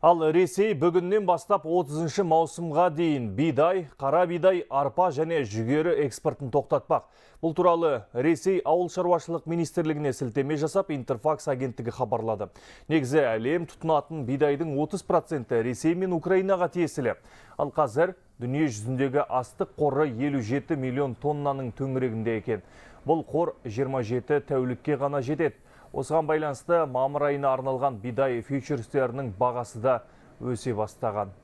Ал Ресей бүгіннен бастап 30 шы маусымға дейін бидай, қара бидай, арпа және жүгері экспортын тоқтатпақ. Бұл туралы Ресей ауыл шаруашылық министрлігіне сілтеме жасап Интерфакс агенттігі хабарлады. Негізі әлем тұтынатын бидайдың 30% Ресей мен Украинаға тиесілі. Ал қазір дүние жүзіндегі астық қоры 57 миллион тоннаның төңірегінде екен. Бұл қор 27 тәулікке ғана жетеді. Осыған байланысты мамыр айына арналған бидай фьючерстерінің бағасы да өсе бастаған.